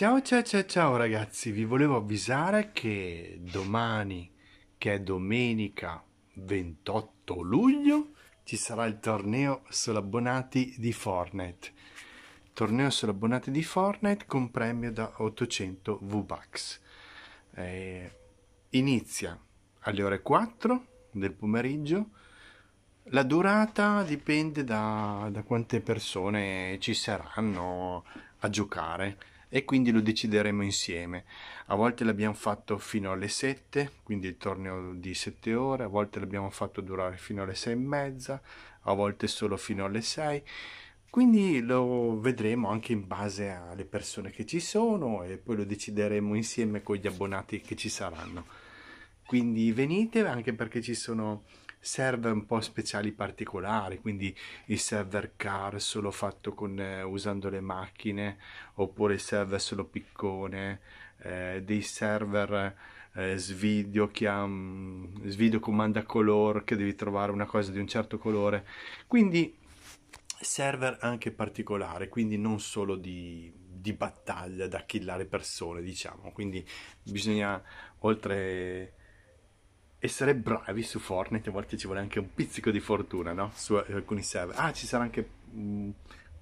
Ciao ciao ciao ciao ragazzi, vi volevo avvisare che domani, che è domenica 28 luglio, ci sarà il torneo sull'abbonati di Fortnite. Torneo sull'abbonati di Fortnite con premio da 800 V-Bucks. Eh, inizia alle ore 4 del pomeriggio. La durata dipende da, da quante persone ci saranno a giocare e quindi lo decideremo insieme. A volte l'abbiamo fatto fino alle 7, quindi il torneo di 7 ore, a volte l'abbiamo fatto durare fino alle 6 e mezza, a volte solo fino alle 6. Quindi lo vedremo anche in base alle persone che ci sono e poi lo decideremo insieme con gli abbonati che ci saranno. Quindi venite anche perché ci sono server un po' speciali particolari, quindi il server car solo fatto con, eh, usando le macchine, oppure il server solo piccone, eh, dei server eh, svideo, che mm, svideo comanda color, che devi trovare una cosa di un certo colore, quindi server anche particolare, quindi non solo di, di battaglia da killare persone, diciamo, quindi bisogna oltre essere bravi su Fortnite, a volte ci vuole anche un pizzico di fortuna, no? Su eh, alcuni server. Ah, ci sarà anche un, mm,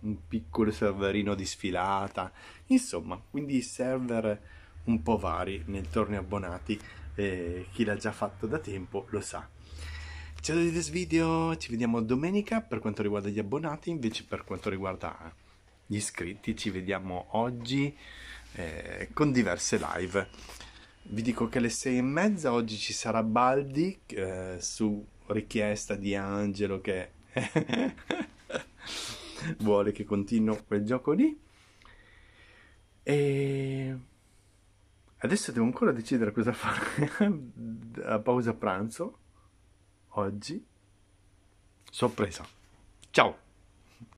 un piccolo serverino di sfilata. Insomma, quindi server un po' vari nel torneo abbonati. Eh, chi l'ha già fatto da tempo lo sa. Ciao di questo video, ci vediamo domenica per quanto riguarda gli abbonati, invece per quanto riguarda gli iscritti ci vediamo oggi eh, con diverse live vi dico che alle sei e mezza oggi ci sarà Baldi eh, su richiesta di Angelo che vuole che continuo quel gioco lì. E adesso devo ancora decidere cosa fare a pausa pranzo oggi. Sorpresa. Ciao!